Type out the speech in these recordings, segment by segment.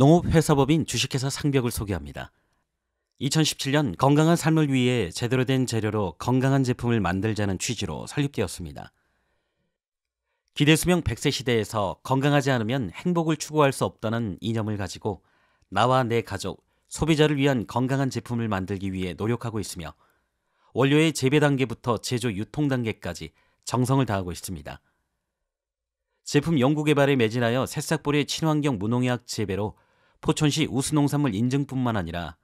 농업회사법인 주식회사 상벽을 소개합니다. 2017년 건강한 삶을 위해 제대로 된 재료로 건강한 제품을 만들자는 취지로 설립되었습니다. 기대수명 100세 시대에서 건강하지 않으면 행복을 추구할 수 없다는 이념을 가지고 나와 내 가족, 소비자를 위한 건강한 제품을 만들기 위해 노력하고 있으며 원료의 재배 단계부터 제조 유통 단계까지 정성을 다하고 있습니다. 제품 연구 개발에 매진하여 새싹보리 친환경 무농약 재배로 포천시 우수농산물 인증뿐만 아니라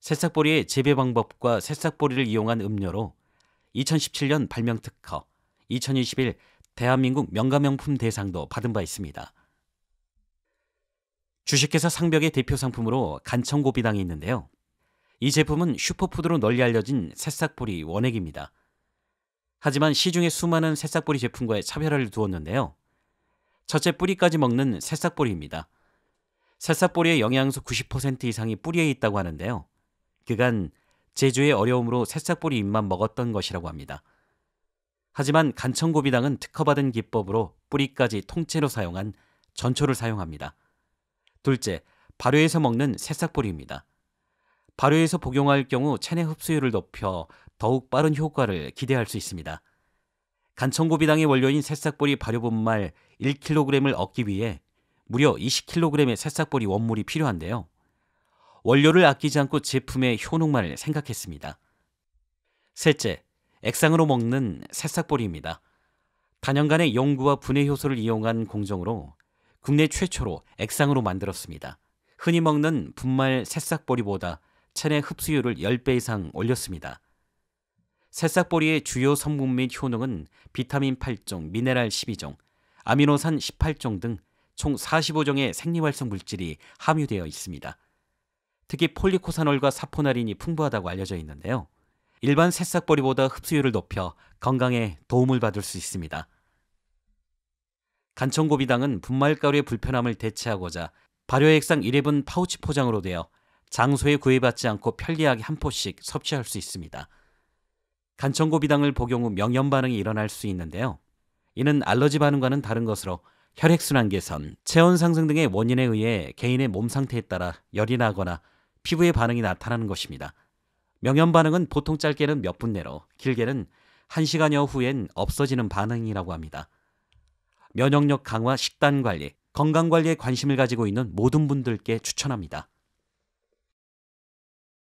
새싹보리의 재배 방법과 새싹보리를 이용한 음료로 2017년 발명 특허, 2021 대한민국 명가명품 대상도 받은 바 있습니다. 주식회사 상벽의 대표 상품으로 간청고비당이 있는데요. 이 제품은 슈퍼푸드로 널리 알려진 새싹보리 원액입니다. 하지만 시중에 수많은 새싹보리 제품과의 차별화를 두었는데요. 첫째 뿌리까지 먹는 새싹보리입니다. 새싹보리의 영양소 90% 이상이 뿌리에 있다고 하는데요. 그간 제주의 어려움으로 새싹보리 잎만 먹었던 것이라고 합니다. 하지만 간청고비당은 특허받은 기법으로 뿌리까지 통째로 사용한 전초를 사용합니다. 둘째, 발효해서 먹는 새싹보리입니다. 발효해서 복용할 경우 체내 흡수율을 높여 더욱 빠른 효과를 기대할 수 있습니다. 간청고비당의 원료인 새싹보리 발효분말 1kg을 얻기 위해 무려 20kg의 새싹보리 원물이 필요한데요. 원료를 아끼지 않고 제품의 효능만을 생각했습니다. 셋째, 액상으로 먹는 새싹보리입니다. 단연간의 연구와 분해 효소를 이용한 공정으로 국내 최초로 액상으로 만들었습니다. 흔히 먹는 분말 새싹보리보다 체내 흡수율을 10배 이상 올렸습니다. 새싹보리의 주요 성분 및 효능은 비타민 8종, 미네랄 12종, 아미노산 18종 등총 45종의 생리활성 물질이 함유되어 있습니다. 특히 폴리코사놀과 사포나린이 풍부하다고 알려져 있는데요. 일반 새싹보리보다 흡수율을 높여 건강에 도움을 받을 수 있습니다. 간청고비당은 분말가루의 불편함을 대체하고자 발효액상 1회분 파우치 포장으로 되어 장소에 구애받지 않고 편리하게 한 포씩 섭취할 수 있습니다. 간청고비당을 복용 후 명염 반응이 일어날 수 있는데요. 이는 알러지 반응과는 다른 것으로 혈액순환 개선, 체온 상승 등의 원인에 의해 개인의 몸 상태에 따라 열이 나거나 피부의 반응이 나타나는 것입니다. 명현 반응은 보통 짧게는 몇 분 내로, 길게는 1시간여 후엔 없어지는 반응이라고 합니다. 면역력 강화 식단 관리, 건강 관리에 관심을 가지고 있는 모든 분들께 추천합니다.